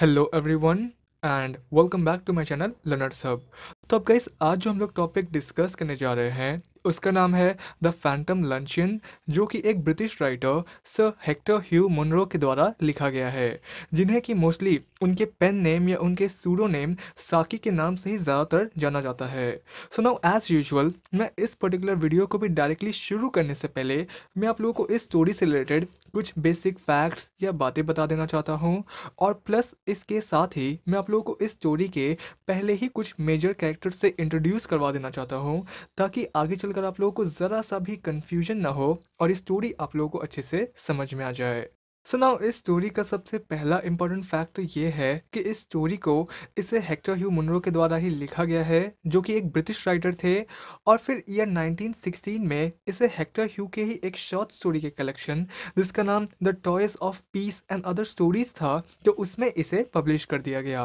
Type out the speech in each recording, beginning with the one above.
hello everyone and welcome back to my channel learner सब तो अब गाइस आज जो हम लोग टॉपिक डिस्कस करने जा रहे हैं उसका नाम है द फैंटम लंचन जो कि एक British writer sir Hector Hugh Munro के द्वारा लिखा गया है जिन्हें कि मोस्टली उनके पेन नेम या उनके सूडो नेम साकी के नाम से ही ज़्यादातर जाना जाता है सो नाउ एज यूजल मैं इस पर्टिकुलर वीडियो को भी डायरेक्टली शुरू करने से पहले मैं आप लोगों को इस स्टोरी से रिलेटेड कुछ बेसिक फैक्ट्स या बातें बता देना चाहता हूँ और प्लस इसके साथ ही मैं आप लोगों को इस स्टोरी के पहले ही कुछ मेजर कैरेक्टर से इंट्रोड्यूस करवा देना चाहता हूँ ताकि आगे चल खोलकर आप लोगों को ज़रा सा भी कंफ्यूजन ना हो और स्टोरी आप लोगों को अच्छे से समझ में आ जाए सो so नाउ इस स्टोरी का सबसे पहला इम्पोर्टेंट फैक्ट तो ये है कि इस स्टोरी को इसे हेक्टर ह्यू मुनरो के द्वारा ही लिखा गया है जो कि एक ब्रिटिश राइटर थे और फिर ईयर 1916 में इसे हेक्टर ह्यू के ही एक शॉर्ट स्टोरी के कलेक्शन जिसका नाम the toys of peace and other stories था तो उसमें इसे पब्लिश कर दिया गया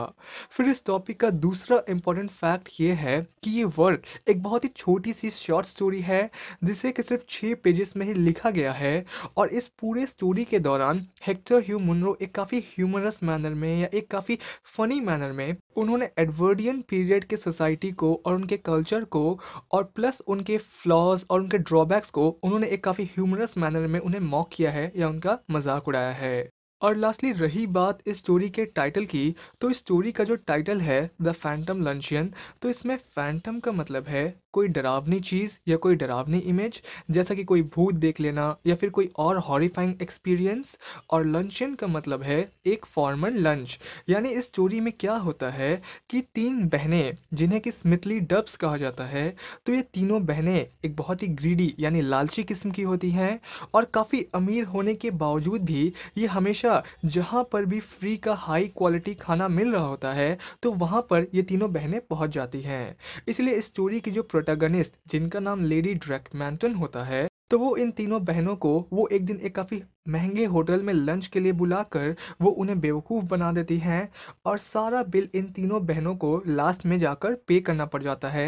फिर इस टॉपिक का दूसरा इम्पोर्टेंट फैक्ट ये है कि ये वर्क एक बहुत ही छोटी सी शॉर्ट स्टोरी है जिसे कि सिर्फ छः पेजेस में ही लिखा गया है और इस पूरे स्टोरी के दौरान हेक्टर ह्यू मुनरो एक काफ़ी ह्यूमरस मैनर में या एक काफ़ी फनी मैनर में उन्होंने एडवर्डियन पीरियड के सोसाइटी को और उनके कल्चर को और प्लस उनके फ्लॉज और उनके ड्रॉबैक्स को उन्होंने एक काफ़ी ह्यूमरस मैनर में उन्हें मॉक किया है या उनका मजाक उड़ाया है और लास्टली रही बात इस स्टोरी के टाइटल की तो इस स्टोरी का जो टाइटल है द फैंटम लंचियन तो इसमें फैंटम का मतलब है कोई डरावनी चीज़ या कोई डरावनी इमेज जैसा कि कोई भूत देख लेना या फिर कोई और हॉरीफाइंग एक्सपीरियंस और लंचन का मतलब है एक फॉर्मल लंच यानी इस स्टोरी में क्या होता है कि तीन बहनें जिन्हें कि स्मिथली डब्स कहा जाता है तो ये तीनों बहनें एक बहुत ही ग्रीडी यानी लालची किस्म की होती हैं और काफ़ी अमीर होने के बावजूद भी ये हमेशा हमेशा जहाँ पर भी फ्री का हाई क्वालिटी खाना मिल रहा होता है तो वहाँ पर ये तीनों बहनें पहुँच जाती हैं इसलिए इस स्टोरी की जो प्रोटागनिस्ट जिनका नाम लेडी ड्रैकमैंटन होता है तो वो इन तीनों बहनों को वो एक दिन एक काफ़ी महंगे होटल में लंच के लिए बुलाकर वो उन्हें बेवकूफ़ बना देती हैं और सारा बिल इन तीनों बहनों को लास्ट में जाकर पे करना पड़ जाता है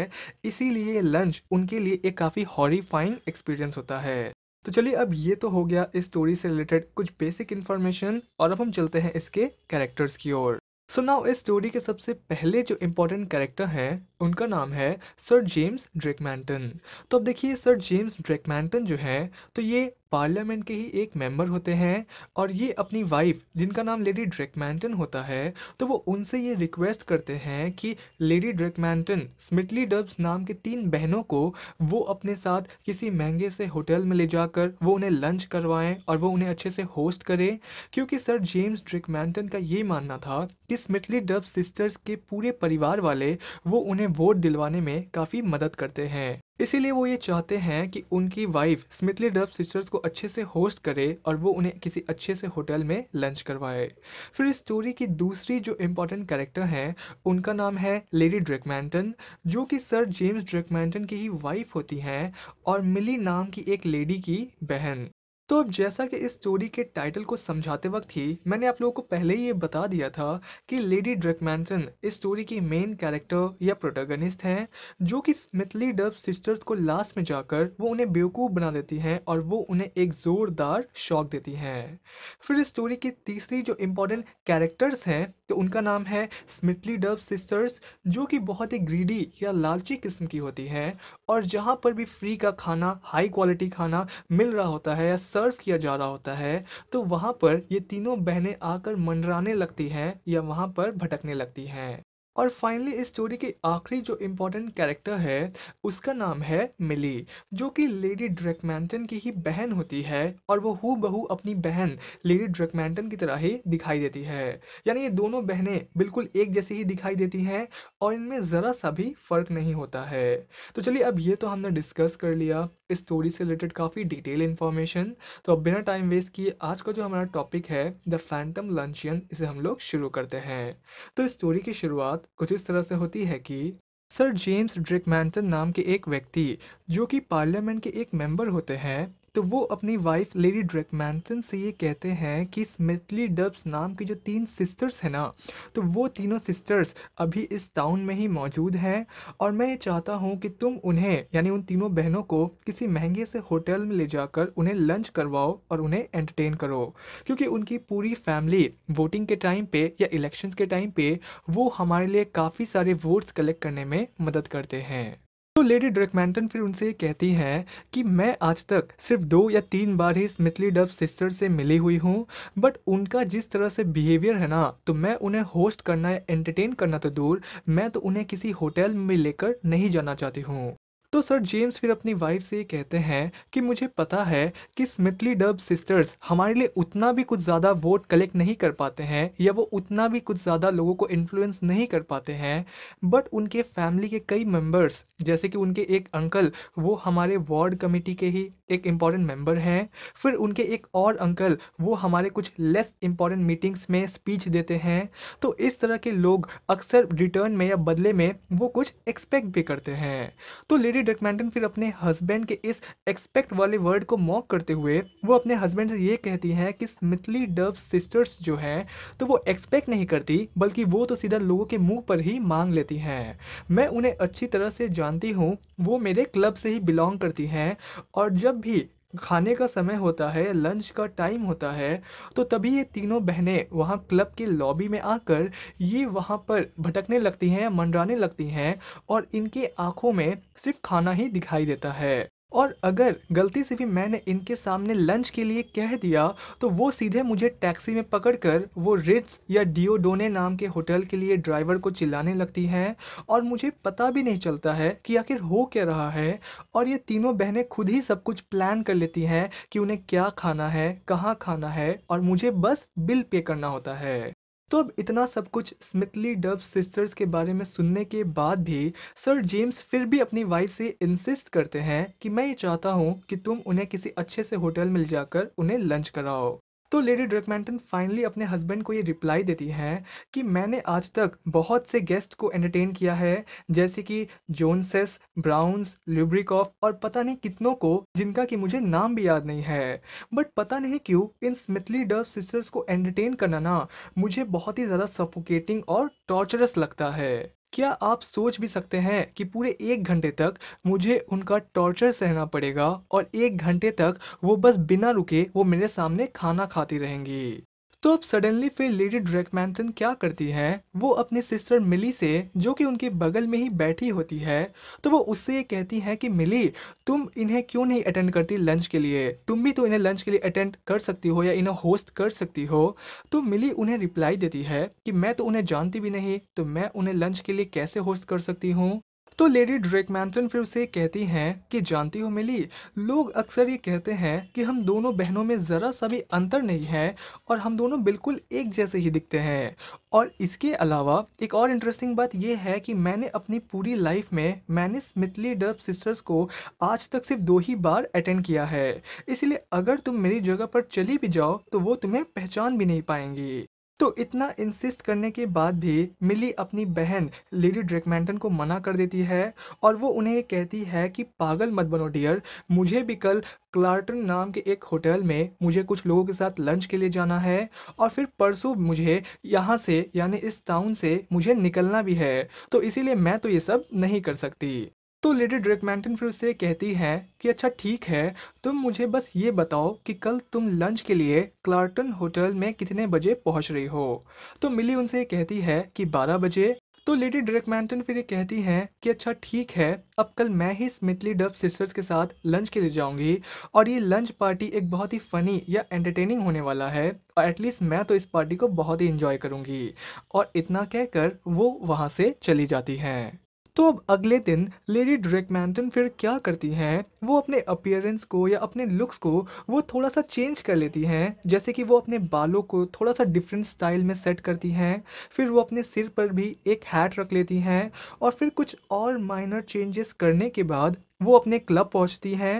इसीलिए लंच उनके लिए एक काफ़ी हॉरीफाइंग एक्सपीरियंस होता है तो चलिए अब ये तो हो गया इस स्टोरी से रिलेटेड कुछ बेसिक इन्फॉर्मेशन और अब हम चलते हैं इसके कैरेक्टर्स की ओर सो so नाउ इस स्टोरी के सबसे पहले जो इम्पोर्टेंट कैरेक्टर हैं उनका नाम है सर जेम्स ड्रेकमैंटन तो अब देखिए सर जेम्स ड्रेकमैंटन जो है तो ये पार्लियामेंट के ही एक मेंबर होते हैं और ये अपनी वाइफ जिनका नाम लेडी ड्रैकमैंटन होता है तो वो उनसे ये रिक्वेस्ट करते हैं कि लेडी ड्रैकमैंटन स्मिटली डब्स नाम के तीन बहनों को वो अपने साथ किसी महंगे से होटल में ले जाकर वो उन्हें लंच करवाएं और वो उन्हें अच्छे से होस्ट करें क्योंकि सर जेम्स ड्रेकमैंटन का ये मानना था कि स्मिटली डब्स सिस्टर्स के पूरे परिवार वाले वो उन्हें वोट दिलवाने में काफ़ी मदद करते हैं इसीलिए वो ये चाहते हैं कि उनकी वाइफ स्मिथली डब सिस्टर्स को अच्छे से होस्ट करे और वो उन्हें किसी अच्छे से होटल में लंच करवाए फिर इस स्टोरी की दूसरी जो इम्पोर्टेंट कैरेक्टर हैं उनका नाम है लेडी ड्रेकमैंटन जो कि सर जेम्स ड्रेकमैंटन की ही वाइफ होती हैं और मिली नाम की एक लेडी की बहन तो अब जैसा कि इस स्टोरी के टाइटल को समझाते वक्त ही मैंने आप लोगों को पहले ही ये बता दिया था कि लेडी ड्रकमैनसन इस स्टोरी की मेन कैरेक्टर या प्रोटागनिस्ट हैं जो कि स्मिथली डब सिस्टर्स को लास्ट में जाकर वो उन्हें बेवकूफ़ बना देती हैं और वो उन्हें एक ज़ोरदार शौक देती हैं फिर इस स्टोरी की तीसरी जो इम्पोर्टेंट कैरेक्टर्स हैं तो उनका नाम है स्मिथली डब सिस्टर्स जो कि बहुत ही ग्रीडी या लालची किस्म की होती हैं और जहाँ पर भी फ्री का खाना हाई क्वालिटी खाना मिल रहा होता है या सर्व किया जा रहा होता है तो वहाँ पर ये तीनों बहनें आकर मंडराने लगती हैं या वहाँ पर भटकने लगती हैं और फाइनली इस स्टोरी के आखिरी जो इम्पोर्टेंट कैरेक्टर है उसका नाम है मिली जो कि लेडी ड्रैकमेंटन की ही बहन होती है और वो हु बहू अपनी बहन लेडी ड्रैकमेंटन की तरह ही दिखाई देती है यानी ये दोनों बहनें बिल्कुल एक जैसी ही दिखाई देती हैं और इनमें ज़रा सा भी फर्क नहीं होता है तो चलिए अब ये तो हमने डिस्कस कर लिया इस स्टोरी से रिलेटेड काफ़ी डिटेल इन्फॉर्मेशन तो अब बिना टाइम वेस्ट किए आज का जो हमारा टॉपिक है द फैंटम लंचियन इसे हम लोग शुरू करते हैं तो इस स्टोरी की शुरुआत कुछ इस तरह से होती है कि सर जेम्स ड्रिकमैनसन नाम के एक व्यक्ति जो कि पार्लियामेंट के एक मेंबर होते हैं तो वो अपनी वाइफ लेडी मैंसन से ये कहते हैं कि स्मिथली डब्स नाम की जो तीन सिस्टर्स हैं ना तो वो तीनों सिस्टर्स अभी इस टाउन में ही मौजूद हैं और मैं ये चाहता हूँ कि तुम उन्हें यानी उन तीनों बहनों को किसी महंगे से होटल में ले जाकर उन्हें लंच करवाओ और उन्हें एंटरटेन करो क्योंकि उनकी पूरी फैमिली वोटिंग के टाइम पे या इलेक्शंस के टाइम पे वो हमारे लिए काफ़ी सारे वोट्स कलेक्ट करने में मदद करते हैं तो लेडी ड्रैकमेंटन फिर उनसे कहती हैं कि मैं आज तक सिर्फ दो या तीन बार ही स्मिथली डब सिस्टर से मिली हुई हूँ बट उनका जिस तरह से बिहेवियर है ना तो मैं उन्हें होस्ट करना या एंटरटेन करना तो दूर मैं तो उन्हें किसी होटल में लेकर नहीं जाना चाहती हूँ तो सर जेम्स फिर अपनी वाइफ से ये कहते हैं कि मुझे पता है कि स्मिथली डब सिस्टर्स हमारे लिए उतना भी कुछ ज़्यादा वोट कलेक्ट नहीं कर पाते हैं या वो उतना भी कुछ ज़्यादा लोगों को इन्फ्लुएंस नहीं कर पाते हैं बट उनके फैमिली के कई मेम्बर्स जैसे कि उनके एक अंकल वो हमारे वार्ड कमेटी के ही एक इम्पॉर्टेंट मेम्बर हैं फिर उनके एक और अंकल वो हमारे कुछ लेस इम्पॉर्टेंट मीटिंग्स में स्पीच देते हैं तो इस तरह के लोग अक्सर रिटर्न में या बदले में वो कुछ एक्सपेक्ट भी करते हैं तो लेडी फिर डकमेंटन फिर अपने हस्बैंड के इस एक्सपेक्ट वाले वर्ड को मॉक करते हुए वो अपने हस्बैंड से ये कहती हैं कि स्मिथली डब सिस्टर्स जो है तो वो एक्सपेक्ट नहीं करती बल्कि वो तो सीधा लोगों के मुंह पर ही मांग लेती हैं मैं उन्हें अच्छी तरह से जानती हूँ वो मेरे क्लब से ही बिलोंग करती हैं और जब भी खाने का समय होता है लंच का टाइम होता है तो तभी ये तीनों बहनें वहाँ क्लब के लॉबी में आकर ये वहाँ पर भटकने लगती हैं मंडराने लगती हैं और इनकी आँखों में सिर्फ खाना ही दिखाई देता है और अगर गलती से भी मैंने इनके सामने लंच के लिए कह दिया तो वो सीधे मुझे टैक्सी में पकड़कर वो रिट्स या डिओडोने नाम के होटल के लिए ड्राइवर को चिल्लाने लगती हैं और मुझे पता भी नहीं चलता है कि आखिर हो क्या रहा है और ये तीनों बहनें खुद ही सब कुछ प्लान कर लेती हैं कि उन्हें क्या खाना है कहाँ खाना है और मुझे बस बिल पे करना होता है तो अब इतना सब कुछ स्मिथली डब सिस्टर्स के बारे में सुनने के बाद भी सर जेम्स फिर भी अपनी वाइफ से इंसिस्ट करते हैं कि मैं ये चाहता हूँ कि तुम उन्हें किसी अच्छे से होटल में ले जाकर उन्हें लंच कराओ तो लेडी ड्रकमेंटन फाइनली अपने हस्बैंड को ये रिप्लाई देती हैं कि मैंने आज तक बहुत से गेस्ट को एंटरटेन किया है जैसे कि जोनसेस ब्राउन्स ल्यूब्रिकॉफ और पता नहीं कितनों को जिनका कि मुझे नाम भी याद नहीं है बट पता नहीं क्यों इन स्मिथली डर्फ सिस्टर्स को एंटरटेन करना ना मुझे बहुत ही ज़्यादा सफोकेटिंग और टॉर्चरस लगता है क्या आप सोच भी सकते हैं कि पूरे एक घंटे तक मुझे उनका टॉर्चर सहना पड़ेगा और एक घंटे तक वो बस बिना रुके वो मेरे सामने खाना खाती रहेंगी तो अब सडनली फिर लेडी मैंसन क्या करती है वो अपने सिस्टर मिली से जो कि उनके बगल में ही बैठी होती है तो वो उससे ये कहती है कि मिली तुम इन्हें क्यों नहीं अटेंड करती लंच के लिए तुम भी तो इन्हें लंच के लिए अटेंड कर सकती हो या इन्हें होस्ट कर सकती हो तो मिली उन्हें रिप्लाई देती है कि मैं तो उन्हें जानती भी नहीं तो मैं उन्हें लंच के लिए कैसे होस्ट कर सकती हूँ तो लेडी ड्रेक मैंटन फिर उसे कहती हैं कि जानती हो मिली लोग अक्सर ये कहते हैं कि हम दोनों बहनों में ज़रा सा भी अंतर नहीं है और हम दोनों बिल्कुल एक जैसे ही दिखते हैं और इसके अलावा एक और इंटरेस्टिंग बात यह है कि मैंने अपनी पूरी लाइफ में मैंने स्मिथली डब सिस्टर्स को आज तक सिर्फ दो ही बार अटेंड किया है इसलिए अगर तुम मेरी जगह पर चली भी जाओ तो वो तुम्हें पहचान भी नहीं पाएंगी तो इतना इंसिस्ट करने के बाद भी मिली अपनी बहन लेडी ड्रैकमेंटन को मना कर देती है और वो उन्हें ये कहती है कि पागल मत बनो डियर मुझे भी कल क्लार्टन नाम के एक होटल में मुझे कुछ लोगों के साथ लंच के लिए जाना है और फिर परसों मुझे यहाँ से यानी इस टाउन से मुझे निकलना भी है तो इसीलिए मैं तो ये सब नहीं कर सकती तो लेडी ड्रेकमेंटन फिर उससे कहती है कि अच्छा ठीक है तुम मुझे बस ये बताओ कि कल तुम लंच के लिए क्लार्टन होटल में कितने बजे पहुंच रही हो तो मिली उनसे कहती है कि 12 बजे तो लेडी ड्रेकमेंटन फिर ये कहती हैं कि अच्छा ठीक है अब कल मैं ही स्मिथली डब सिस्टर्स के साथ लंच के लिए जाऊंगी और ये लंच पार्टी एक बहुत ही फ़नी या एंटरटेनिंग होने वाला है और एटलीस्ट मैं तो इस पार्टी को बहुत ही इन्जॉय करूँगी और इतना कहकर वो वहाँ से चली जाती हैं तो अब अगले दिन लेडी मैंटन फिर क्या करती हैं वो अपने अपियरेंस को या अपने लुक्स को वो थोड़ा सा चेंज कर लेती हैं जैसे कि वो अपने बालों को थोड़ा सा डिफरेंट स्टाइल में सेट करती हैं फिर वो अपने सिर पर भी एक हैट रख लेती हैं और फिर कुछ और माइनर चेंजेस करने के बाद वो अपने क्लब पहुंचती है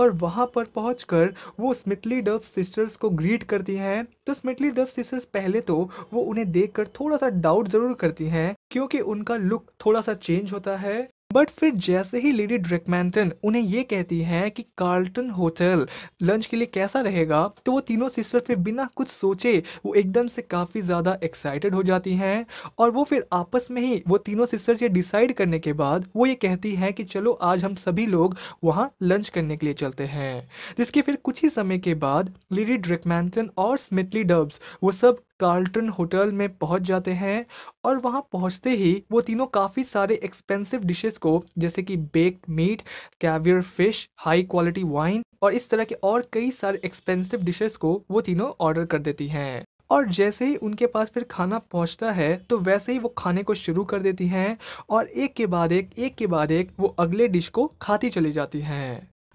और वहाँ पर पहुंचकर वो स्मिथली डव सिस्टर्स को ग्रीट करती है तो स्मिथली डव सिस्टर्स पहले तो वो उन्हें देखकर थोड़ा सा डाउट ज़रूर करती हैं क्योंकि उनका लुक थोड़ा सा चेंज होता है बट फिर जैसे ही लेडी ड्रेकमैंटन उन्हें ये कहती हैं कि कार्ल्टन होटल लंच के लिए कैसा रहेगा तो वो तीनों सिस्टर फिर बिना कुछ सोचे वो एकदम से काफ़ी ज़्यादा एक्साइटेड हो जाती हैं और वो फिर आपस में ही वो तीनों सिस्टर्स ये डिसाइड करने के बाद वो ये कहती हैं कि चलो आज हम सभी लोग वहाँ लंच करने के लिए चलते हैं जिसके फिर कुछ ही समय के बाद लेडी ड्रेकमैंटन और स्मिथली डब्स वो सब कार्ल्टन होटल में पहुंच जाते हैं और वहां पहुंचते ही वो तीनों काफ़ी सारे एक्सपेंसिव डिशेस को जैसे कि baked meat caviar fish high quality wine और इस तरह के और कई सारे एक्सपेंसिव डिशेस को वो तीनों ऑर्डर कर देती हैं और जैसे ही उनके पास फिर खाना पहुंचता है तो वैसे ही वो खाने को शुरू कर देती हैं और एक के बाद एक एक के बाद एक वो अगले डिश को खाती चली जाती हैं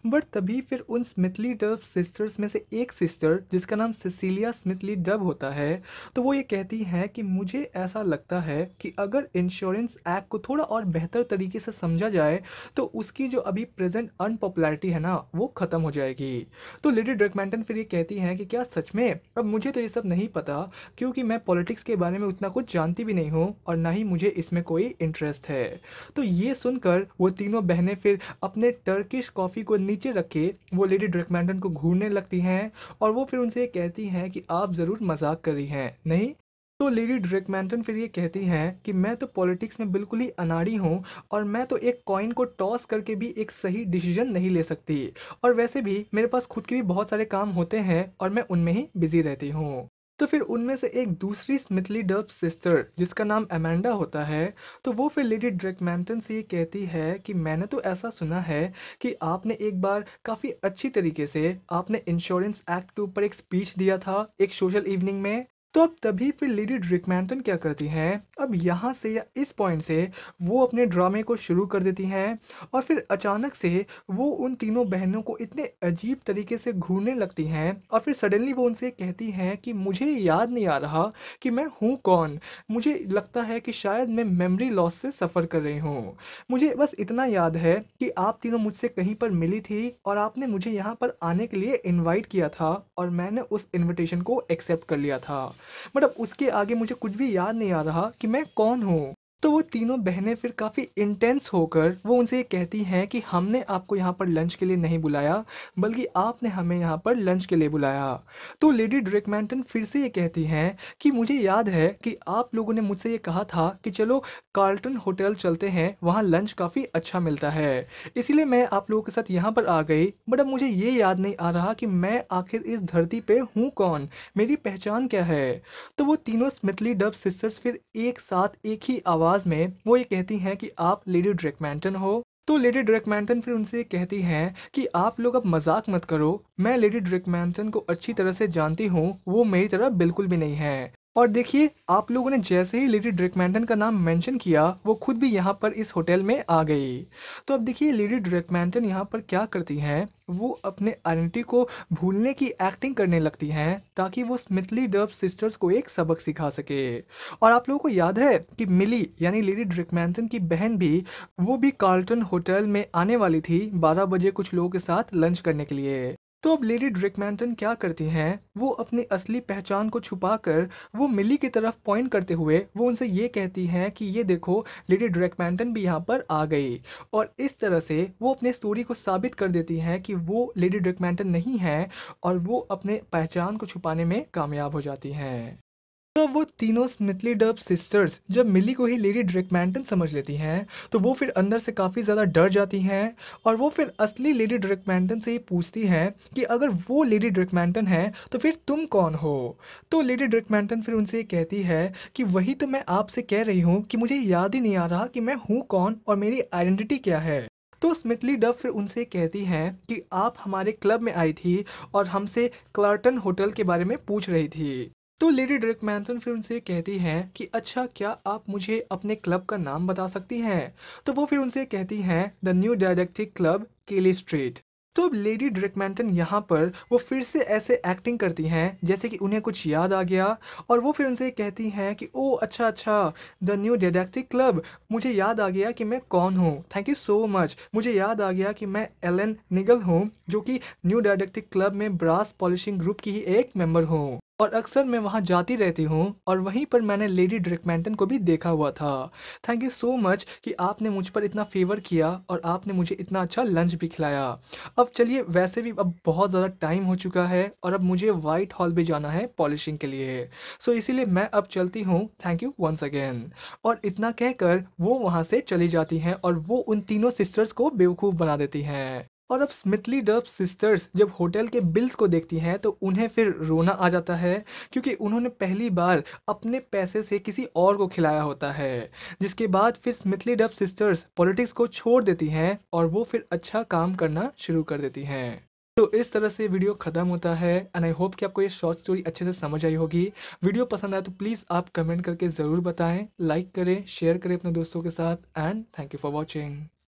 बट तभी फिर उन स्मिथली डव सिस्टर्स में से एक सिस्टर जिसका नाम सिसिलिया स्मिथली डव होता है तो वो ये कहती हैं कि मुझे ऐसा लगता है कि अगर इंश्योरेंस एक्ट को थोड़ा और बेहतर तरीके से समझा जाए तो उसकी जो अभी प्रेजेंट अनपॉपुलरिटी है ना वो ख़त्म हो जाएगी तो लेडी ड्रगमेंटन फिर ये कहती हैं कि क्या सच में अब मुझे तो ये सब नहीं पता क्योंकि मैं पॉलिटिक्स के बारे में उतना कुछ जानती भी नहीं हूँ और ना ही मुझे इसमें कोई इंटरेस्ट है तो ये सुनकर वो तीनों बहनें फिर अपने टर्किश कॉफ़ी को नीचे रख के वो लेडी ड्रिकमैंडन को घूरने लगती हैं और वो फिर उनसे कहती हैं कि आप ज़रूर मजाक करी हैं नहीं तो लेडी ड्रिकमैंटन फिर ये कहती हैं कि मैं तो पॉलिटिक्स में बिल्कुल ही अनाड़ी हूँ और मैं तो एक कॉइन को टॉस करके भी एक सही डिसीजन नहीं ले सकती और वैसे भी मेरे पास खुद के भी बहुत सारे काम होते हैं और मैं उनमें ही बिज़ी रहती हूँ तो फिर उनमें से एक दूसरी स्मिथली डर्ब सिस्टर जिसका नाम अमेंडा होता है तो वो फिर लेडी ड्रेकमैंटन से ये कहती है कि मैंने तो ऐसा सुना है कि आपने एक बार काफ़ी अच्छी तरीके से आपने इंश्योरेंस एक्ट के ऊपर एक स्पीच दिया था एक सोशल इवनिंग में तो अब तभी फिर लेडी ड्रिकमैंटन क्या करती हैं अब यहाँ से या इस पॉइंट से वो अपने ड्रामे को शुरू कर देती हैं और फिर अचानक से वो उन तीनों बहनों को इतने अजीब तरीके से घूरने लगती हैं और फिर सडनली वो उनसे कहती हैं कि मुझे याद नहीं आ रहा कि मैं हूँ कौन मुझे लगता है कि शायद मैं मेमरी लॉस से सफ़र कर रही हूँ मुझे बस इतना याद है कि आप तीनों मुझसे कहीं पर मिली थी और आपने मुझे यहाँ पर आने के लिए इन्वाइट किया था और मैंने उस इन्विटेशन को एक्सेप्ट कर लिया था मतलब उसके आगे मुझे कुछ भी याद नहीं आ रहा कि मैं कौन हूँ तो वो तीनों बहनें फिर काफ़ी इंटेंस होकर वो उनसे ये कहती हैं कि हमने आपको यहाँ पर लंच के लिए नहीं बुलाया बल्कि आपने हमें यहाँ पर लंच के लिए बुलाया तो लेडी ड्रेकमेंटन फिर से ये कहती हैं कि मुझे याद है कि आप लोगों ने मुझसे ये कहा था कि चलो कार्ल्टन होटल चलते हैं वहाँ लंच काफ़ी अच्छा मिलता है इसीलिए मैं आप लोगों के साथ यहाँ पर आ गई बट अब मुझे ये याद नहीं आ रहा कि मैं आखिर इस धरती पर हूँ कौन मेरी पहचान क्या है तो वो तीनों स्मिथली डब सिस्टर्स फिर एक साथ एक ही आवाज़ आवाज़ में वो ये कहती हैं कि आप लेडी ड्रेकमेंटन हो तो लेडी ड्रेकमेंटन फिर उनसे कहती हैं कि आप लोग अब मजाक मत करो मैं लेडी ड्रेकमेंटन को अच्छी तरह से जानती हूँ वो मेरी तरह बिल्कुल भी नहीं है और देखिए आप लोगों ने जैसे ही लेडी ड्रेकमेंटन का नाम मेंशन किया वो खुद भी यहाँ पर इस होटल में आ गई तो अब देखिए लेडी ड्रेकमेंटन यहाँ पर क्या करती हैं वो अपने आइडेंटिटी को भूलने की एक्टिंग करने लगती हैं ताकि वो स्मिथली डब सिस्टर्स को एक सबक सिखा सके और आप लोगों को याद है कि मिली यानी लेडी ड्रिकमैंटन की बहन भी वो भी कार्लटन होटल में आने वाली थी बारह बजे कुछ लोगों के साथ लंच करने के लिए तो अब लेडी ड्रिकमैंटन क्या करती हैं वो अपनी असली पहचान को छुपाकर वो मिली की तरफ पॉइंट करते हुए वो उनसे ये कहती हैं कि ये देखो लेडी ड्रिकमैंटन भी यहाँ पर आ गई और इस तरह से वो अपने स्टोरी को साबित कर देती हैं कि वो लेडी ड्रिकमैंटन नहीं है और वो अपने पहचान को छुपाने में कामयाब हो जाती हैं तो वो तीनों स्मिथली डब सिस्टर्स जब मिली को ही लेडी ड्रिकमेंटन समझ लेती हैं तो वो फिर अंदर से काफ़ी ज़्यादा डर जाती हैं और वो फिर असली लेडी ड्रिकमेंटन से ही पूछती हैं कि अगर वो लेडी ड्रिकमेंटन है तो फिर तुम कौन हो तो लेडी ड्रिकमेंटन फिर उनसे ये कहती है कि वही तो मैं आपसे कह रही हूँ कि मुझे याद ही नहीं आ रहा कि मैं हूँ कौन और मेरी आइडेंटिटी क्या है तो स्मिथली डब फिर उनसे कहती हैं कि आप हमारे क्लब में आई थी और हमसे क्लार्टन होटल के बारे में पूछ रही थी तो लेडी ड्रिक मैंसन फिर उनसे कहती है कि अच्छा क्या आप मुझे अपने क्लब का नाम बता सकती हैं तो वो फिर उनसे कहती हैं the new didactic club Kelly street तो अब लेडी ड्रिकमेंटन यहाँ पर वो फिर से ऐसे एक्टिंग करती हैं जैसे कि उन्हें कुछ याद आ गया और वो फिर उनसे कहती हैं कि ओ अच्छा अच्छा द न्यू डेडेक्टिक क्लब मुझे याद आ गया कि मैं कौन हूँ थैंक यू सो मच मुझे याद आ गया कि मैं एलन निगल हूँ जो कि न्यू डेडेक्टिक क्लब में ब्रास पॉलिशिंग ग्रुप की ही एक मेम्बर हूँ और अक्सर मैं वहाँ जाती रहती हूँ और वहीं पर मैंने लेडी ड्रिकमेंटन को भी देखा हुआ था थैंक यू सो मच कि आपने मुझ पर इतना फेवर किया और आपने मुझे इतना अच्छा लंच भी खिलाया अब चलिए वैसे भी अब बहुत ज़्यादा टाइम हो चुका है और अब मुझे वाइट हॉल भी जाना है पॉलिशिंग के लिए सो इसीलिए मैं अब चलती हूँ थैंक यू वंस अगेन और इतना कहकर वो वहाँ से चली जाती हैं और वो उन तीनों सिस्टर्स को बेवकूफ़ बना देती हैं और अब स्मिथली डब सिस्टर्स जब होटल के बिल्स को देखती हैं तो उन्हें फिर रोना आ जाता है क्योंकि उन्होंने पहली बार अपने पैसे से किसी और को खिलाया होता है जिसके बाद फिर स्मिथली डब सिस्टर्स पॉलिटिक्स को छोड़ देती हैं और वो फिर अच्छा काम करना शुरू कर देती हैं तो इस तरह से वीडियो ख़त्म होता है एंड आई होप कि आपको ये शॉर्ट स्टोरी अच्छे से समझ आई होगी वीडियो पसंद आए तो प्लीज़ आप कमेंट करके ज़रूर बताएं लाइक करें शेयर करें अपने दोस्तों के साथ and thank you for watching